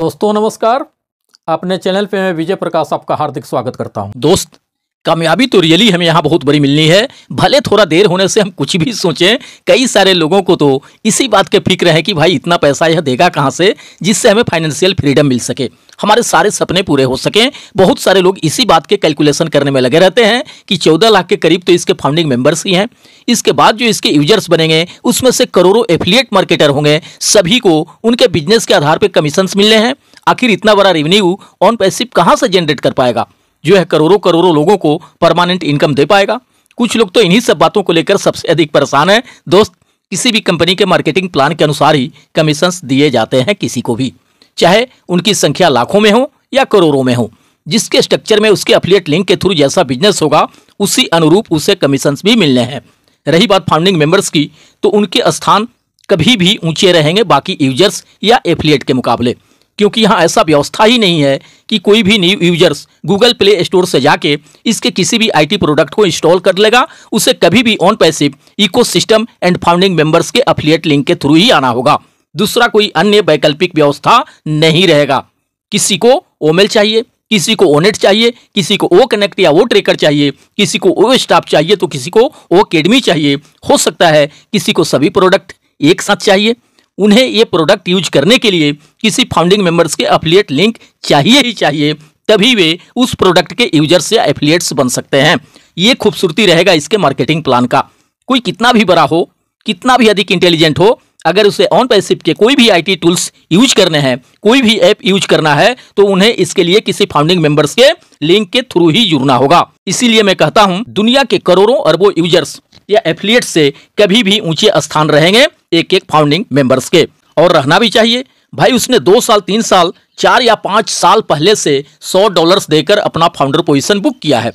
दोस्तों नमस्कार अपने चैनल पे मैं विजय प्रकाश आपका हार्दिक स्वागत करता हूं दोस्त कामयाबी तो रियली हमें यहाँ बहुत बड़ी मिलनी है भले थोड़ा देर होने से हम कुछ भी सोचें कई सारे लोगों को तो इसी बात के फिक्र है कि भाई इतना पैसा यह देगा कहाँ से जिससे हमें फाइनेंशियल फ्रीडम मिल सके हमारे सारे सपने पूरे हो सकें बहुत सारे लोग इसी बात के कैलकुलेशन करने में लगे रहते हैं कि चौदह लाख के करीब तो इसके फाउंडिंग मेंबर्स ही हैं इसके बाद जो इसके यूजर्स बनेंगे उसमें से करोड़ों एफिलिएट मार्केटर होंगे सभी को उनके बिजनेस के आधार पर कमीशंस मिलने हैं आखिर इतना बड़ा रेवेन्यू ऑन पैसिव कहाँ से जनरेट कर पाएगा जो है करोड़ों करोड़ों लोगों को परमानेंट इनकम दे पाएगा कुछ लोग तो इन्हीं सब बातों को लेकर सबसे अधिक परेशान है दोस्त किसी भी कंपनी के मार्केटिंग प्लान के अनुसार ही कमीशन दिए जाते हैं किसी को भी चाहे उनकी संख्या लाखों में हो या करोड़ों में हो जिसके स्ट्रक्चर में उसके अफिलियट लिंक के थ्रू जैसा बिजनेस होगा उसी अनुरूप उसे कमीशन भी मिलने हैं रही बात फाउंडिंग मेंबर्स की तो उनके स्थान कभी भी ऊंचे रहेंगे बाकी यूजर्स या एफिलियट के मुकाबले क्योंकि यहाँ ऐसा व्यवस्था ही नहीं है कि कोई भी new users Google play store से जाके इसके किसी भी आईटी प्रोडक्ट को इंस्टॉल कर लेगा उसे कभी भी on passive ecosystem and founding members के अफिलियट लिंक के थ्रू ही आना होगा दूसरा कोई अन्य वैकल्पिक व्यवस्था नहीं रहेगा किसी को ओमेल चाहिए किसी को ओनेट चाहिए किसी को ओ कनेक्ट या वो ट्रेकर चाहिए किसी को ओ स्टाफ चाहिए तो किसी को ओ अकेडमी चाहिए हो सकता है किसी को सभी प्रोडक्ट एक साथ चाहिए उन्हें ये प्रोडक्ट यूज करने के लिए किसी फाउंडिंग मेंबर्स के अफिलिएट लिंक चाहिए ही चाहिए तभी वे उस प्रोडक्ट के यूजर्स या एफिलियट्स बन सकते हैं ये खूबसूरती रहेगा इसके मार्केटिंग प्लान का कोई कितना भी बड़ा हो कितना भी अधिक इंटेलिजेंट हो अगर उसे ऑन पैसिव के कोई भी आईटी टूल्स यूज करने हैं कोई भी ऐप यूज करना है तो उन्हें इसके लिए किसी फाउंडिंग मेंबर्स के लिंक के थ्रू ही जुड़ना होगा इसीलिए मैं कहता हूं दुनिया के करोड़ों अरबों यूजर्स या एफिलियट से कभी भी ऊंचे स्थान रहेंगे एक एक फाउंडिंग मेंबर्स के और रहना भी चाहिए भाई उसने दो साल तीन साल चार या पाँच साल पहले से सौ डॉलर देकर अपना फाउंडर पोजिशन बुक किया है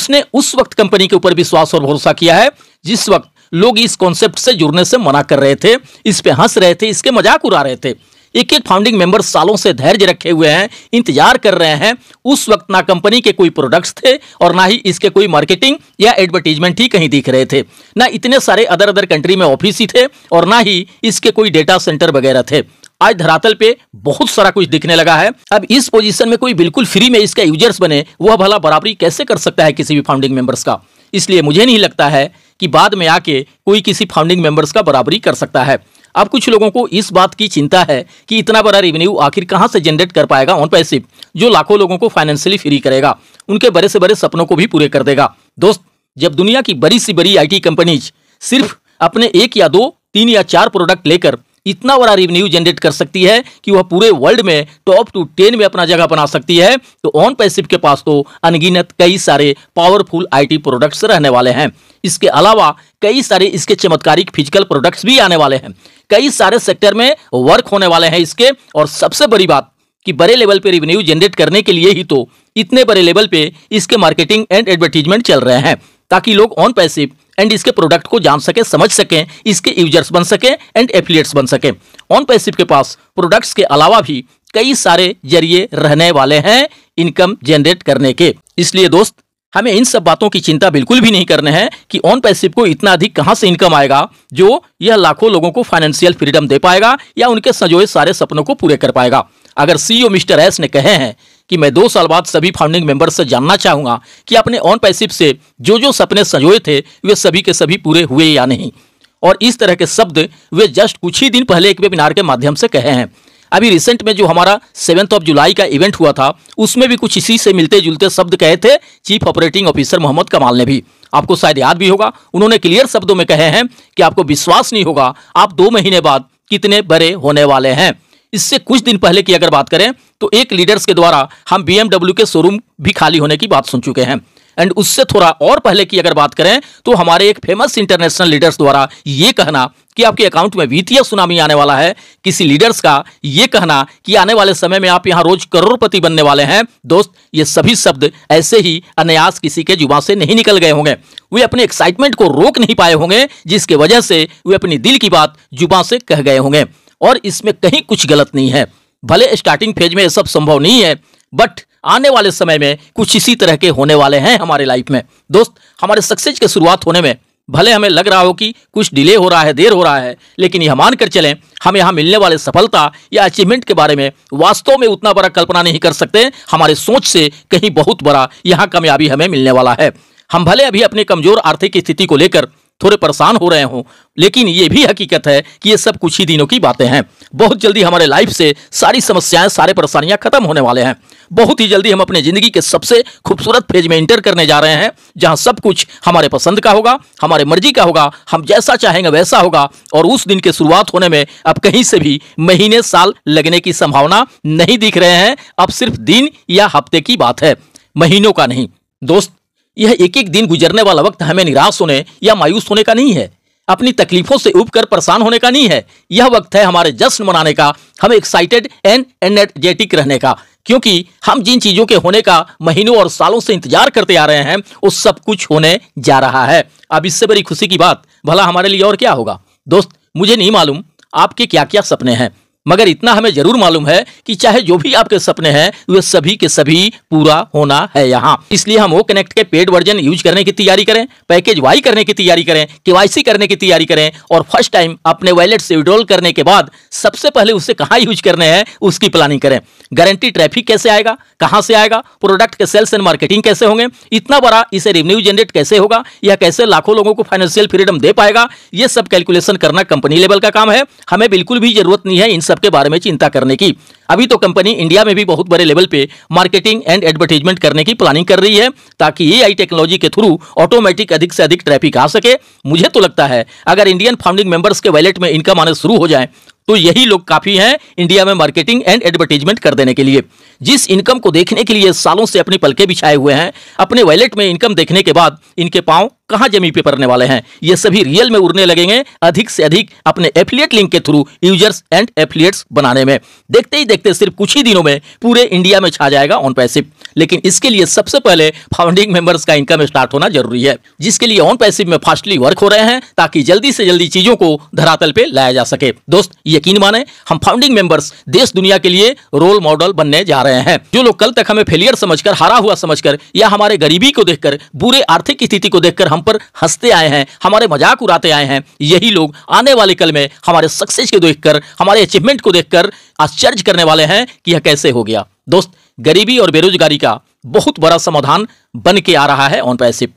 उसने उस वक्त कंपनी के ऊपर विश्वास और भरोसा किया है जिस वक्त लोग इस कॉन्सेप्ट से जुड़ने से मना कर रहे थे इस पे हंस रहे थे इसके मजाक उड़ा रहे थे एक एक फाउंडिंग मेंबर सालों से धैर्य रखे हुए हैं इंतजार कर रहे हैं उस वक्त ना कंपनी के कोई प्रोडक्ट्स थे और ना ही इसके कोई मार्केटिंग या एडवर्टीजमेंट ही कहीं दिख रहे थे ना इतने सारे अदर अदर कंट्री में ऑफिस ही थे और ना ही इसके कोई डेटा सेंटर वगैरह थे आज धरातल पे बहुत सारा कुछ दिखने लगा है अब इस पोजीशन में कोई बिल्कुल फ्री में इसका यूजर्स बने वह भला बराबरी कैसे कर सकता है किसी भी फाउंडिंग मेंबर्स का इसलिए मुझे नहीं लगता है कि बाद में आके कोई किसी फाउंडिंग मेंबर्स का बराबरी कर सकता है अब कुछ लोगों को इस बात की चिंता है कि इतना बड़ा रेवेन्यू आखिर कहां से जनरेट कर पाएगा ऑन पैसिव जो लाखों लोगों को फाइनेंशियली फ्री करेगा उनके बड़े से बड़े सपनों को भी पूरे कर देगा दोस्त जब दुनिया की बड़ी सी बड़ी आईटी कंपनीज सिर्फ अपने एक या दो तीन या चार प्रोडक्ट लेकर इतना बड़ा रेवेन्यू जनरेट कर सकती है कि वह पूरे वर्ल्ड में टॉप टू टेन में अपना जगह बना सकती है तो ऑन पैसिव के पास तो अनगिनत कई सारे पावरफुल आईटी प्रोडक्ट्स रहने वाले हैं इसके अलावा कई सारे इसके चमत्कारिक फिजिकल प्रोडक्ट्स भी आने वाले हैं कई सारे सेक्टर में वर्क होने वाले हैं इसके और सबसे बड़ी बात कि बड़े लेवल पे रेवेन्यू जनरेट करने के लिए ही तो इतने बड़े लेवल पे इसके मार्केटिंग एंड एडवर्टीजमेंट चल रहे हैं ताकि लोग ऑन पैसिव एंड इसके प्रोडक्ट को जान सके समझ सकें इसके यूजर्स बन सकें एंड एफिलियट्स बन सकें ऑन पैसिव के पास प्रोडक्ट्स के अलावा भी कई सारे जरिए रहने वाले हैं इनकम जनरेट करने के इसलिए दोस्त हमें इन सब बातों की चिंता बिल्कुल भी नहीं करने हैं कि ऑन पैसिव को इतना अधिक कहाँ से इनकम आएगा जो यह लाखों लोगों को फाइनेंशियल फ्रीडम दे पाएगा या उनके संजोए सारे सपनों को पूरे कर पाएगा अगर सीईओ e मिस्टर एस ने कहे हैं कि मैं दो साल बाद सभी फाउंडिंग मेंबर्स से जानना चाहूंगा कि अपने ऑन पैसिव से जो जो सपने संजोए थे वे सभी के सभी पूरे हुए या नहीं और इस तरह के शब्द वे जस्ट कुछ ही दिन पहले एक वेबिनार के माध्यम से कहे हैं अभी रिसेंट में जो हमारा सेवेंथ ऑफ जुलाई का इवेंट हुआ था उसमें भी कुछ इसी से मिलते जुलते शब्द कहे थे चीफ ऑपरेटिंग ऑफिसर मोहम्मद कमाल ने भी आपको शायद याद भी होगा उन्होंने क्लियर शब्दों में कहे हैं कि आपको विश्वास नहीं होगा आप दो महीने बाद कितने बड़े होने वाले हैं इससे कुछ दिन पहले की अगर बात करें तो एक लीडर्स के द्वारा हम बीएमडब्ल्यू के शोरूम भी खाली होने की बात सुन चुके हैं एंड उससे थोड़ा और पहले की अगर बात करें तो हमारे एक फेमस इंटरनेशनल लीडर्स द्वारा ये कहना कि आपके अकाउंट में वित्तीय सुनामी आने वाला है किसी लीडर्स का ये कहना कि आने वाले समय में आप यहाँ रोज करोड़पति बनने वाले हैं दोस्त ये सभी शब्द ऐसे ही अनायास किसी के जुबा से नहीं निकल गए होंगे वे अपने एक्साइटमेंट को रोक नहीं पाए होंगे जिसके वजह से वे अपनी दिल की बात जुबा से कह गए होंगे और इसमें कहीं कुछ गलत नहीं है भले स्टार्टिंग फेज में यह सब संभव नहीं है बट आने वाले समय में कुछ इसी तरह के होने वाले हैं हमारे लाइफ में दोस्त हमारे सक्सेस के शुरुआत होने में भले हमें लग रहा हो कि कुछ डिले हो रहा है देर हो रहा है लेकिन यह मानकर चलें हम यहाँ मिलने वाले सफलता या अचीवमेंट के बारे में वास्तव में उतना बड़ा कल्पना नहीं कर सकते हमारे सोच से कहीं बहुत बड़ा यहाँ कामयाबी हमें मिलने वाला है हम भले अभी अपनी कमजोर आर्थिक स्थिति को लेकर थोड़े परेशान हो रहे हों लेकिन ये भी हकीकत है कि ये सब कुछ ही दिनों की बातें हैं बहुत जल्दी हमारे लाइफ से सारी समस्याएं सारे परेशानियां खत्म होने वाले हैं बहुत ही जल्दी हम अपने ज़िंदगी के सबसे खूबसूरत फेज में इंटर करने जा रहे हैं जहां सब कुछ हमारे पसंद का होगा हमारे मर्जी का होगा हम जैसा चाहेंगे वैसा होगा और उस दिन के शुरुआत होने में अब कहीं से भी महीने साल लगने की संभावना नहीं दिख रहे हैं अब सिर्फ दिन या हफ्ते की बात है महीनों का नहीं दोस्त यह एक एक दिन गुजरने वाला वक्त हमें निराश होने या मायूस होने का नहीं है अपनी तकलीफों से उब कर परेशान होने का नहीं है यह वक्त है हमारे जश्न मनाने का हमें एक्साइटेड एंड एनर्जेटिक रहने का क्योंकि हम जिन चीजों के होने का महीनों और सालों से इंतजार करते आ रहे हैं वो सब कुछ होने जा रहा है अब इससे बड़ी खुशी की बात भला हमारे लिए और क्या होगा दोस्त मुझे नहीं मालूम आपके क्या क्या सपने हैं मगर इतना हमें जरूर मालूम है कि चाहे जो भी आपके सपने हैं वे सभी के सभी पूरा होना है यहाँ इसलिए हम वो कनेक्ट के पेड वर्जन यूज करने की तैयारी करें पैकेज वाई करने की तैयारी करें केवाईसी करने की तैयारी करें और फर्स्ट टाइम अपने वैलेट से विड्रॉल करने के बाद सबसे पहले उसे कहाँ यूज करने हैं उसकी प्लानिंग करें गारंटी ट्रैफिक कैसे आएगा कहाँ से आएगा प्रोडक्ट के सेल्स एंड मार्केटिंग कैसे होंगे इतना बड़ा इसे रेवन्यू जनरेट कैसे होगा या कैसे लाखों लोगों को फाइनेंशियल फ्रीडम दे पाएगा यह सब कैलकुलेशन करना कंपनी लेवल का काम है हमें बिल्कुल भी जरूरत नहीं है इन सबके बारे में चिंता करने की अभी तो कंपनी इंडिया में भी बहुत बड़े लेवल पे मार्केटिंग एंड एडवर्टीजमेंट करने की प्लानिंग कर रही है ताकि ए टेक्नोलॉजी के थ्रू ऑटोमेटिक अधिक से अधिक ट्रैफिक आ सके मुझे तो लगता है अगर इंडियन फाउंडिंग मेंबर्स के वैलेट में इनकम आने शुरू हो जाए तो यही लोग काफी हैं इंडिया में मार्केटिंग एंड एडवर्टीजमेंट कर देने के लिए जिस इनकम को देखने के लिए सालों से अपनी पलके बिछाए हुए हैं अपने वैलेट में इनकम देखने के बाद इनके पांव कहाँ जमी पे पड़ने वाले हैं ये सभी रियल में उड़ने लगेंगे अधिक से अधिक अपने एफिलिएट लिंक के थ्रू यूजर्स एंड एफिलिएट्स बनाने में देखते ही देखते सिर्फ कुछ ही दिनों में पूरे इंडिया में छा जाएगा ऑन पैसिव लेकिन इसके लिए सबसे पहले फाउंडिंग मेंबर्स का इनकम स्टार्ट होना जरूरी है जिसके लिए ऑन पैसिव में फास्टली वर्क हो रहे हैं ताकि जल्दी से जल्दी चीजों को धरातल पे लाया जा सके दोस्त यकीन माने हम फाउंडिंग मेंबर्स देश दुनिया के लिए रोल मॉडल बनने जा रहे हैं जो लोग कल तक हमें फेलियर समझकर हारा हुआ समझकर या हमारे गरीबी को देखकर बुरे आर्थिक स्थिति को देखकर हम पर हंसते आए हैं हमारे मजाक उड़ाते आए हैं यही लोग आने वाले कल में हमारे सक्सेस को देखकर हमारे अचीवमेंट को देखकर आश्चर्य करने वाले हैं कि यह कैसे हो गया दोस्त गरीबी और बेरोजगारी का बहुत बड़ा समाधान बन के आ रहा है ऑन पैसिप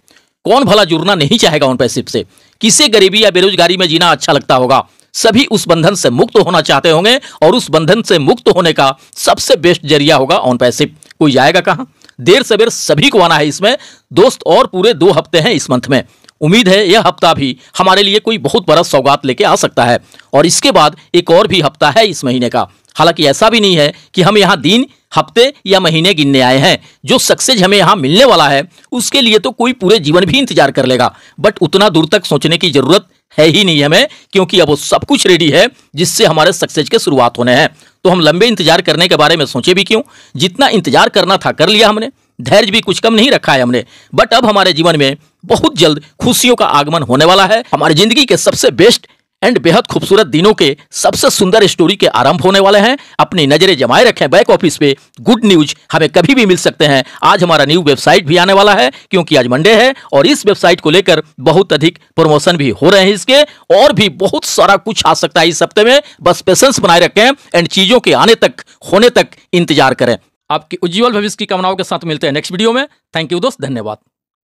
कौन भला जुड़ना नहीं चाहेगा ऑन पैसिप से किसे गरीबी या बेरोजगारी में जीना अच्छा लगता होगा सभी उस बंधन से मुक्त होना चाहते होंगे और उस बंधन से मुक्त होने का सबसे बेस्ट जरिया होगा ऑन पैसिप कोई जाएगा कहाँ देर सवेर सभी को आना है इसमें दोस्त और पूरे दो हफ्ते हैं इस मंथ में उम्मीद है यह हफ्ता भी हमारे लिए कोई बहुत बड़ा सौगात लेके आ सकता है और इसके बाद एक और भी हफ्ता है इस महीने का हालांकि ऐसा भी नहीं है कि हम यहाँ दिन हफ्ते या महीने गिनने आए हैं जो सक्सेस हमें यहाँ मिलने वाला है उसके लिए तो कोई पूरे जीवन भी इंतजार कर लेगा बट उतना दूर तक सोचने की जरूरत है ही नहीं हमें क्योंकि अब वो सब कुछ रेडी है जिससे हमारे सक्सेस के शुरुआत होने हैं तो हम लंबे इंतजार करने के बारे में सोचे भी क्यों जितना इंतजार करना था कर लिया हमने धैर्य भी कुछ कम नहीं रखा है हमने बट अब हमारे जीवन में बहुत जल्द खुशियों का आगमन होने वाला है हमारी जिंदगी के सबसे बेस्ट एंड बेहद खूबसूरत दिनों के सबसे सुंदर स्टोरी के आरंभ होने वाले हैं अपनी नजरें जमाए रखें बैक ऑफिस पे गुड न्यूज हमें कभी भी मिल सकते हैं आज हमारा न्यू वेबसाइट भी आने वाला है क्योंकि आज मंडे है और इस वेबसाइट को लेकर बहुत अधिक प्रमोशन भी हो रहे हैं इसके और भी बहुत सारा कुछ आ सकता है इस हफ्ते में बस पेशेंस बनाए रखें एंड चीजों के आने तक होने तक इंतजार करें आपकी उज्जवल भविष्य की कामनाओं के साथ मिलते हैं नेक्स्ट वीडियो में थैंक यू दोस्त धन्यवाद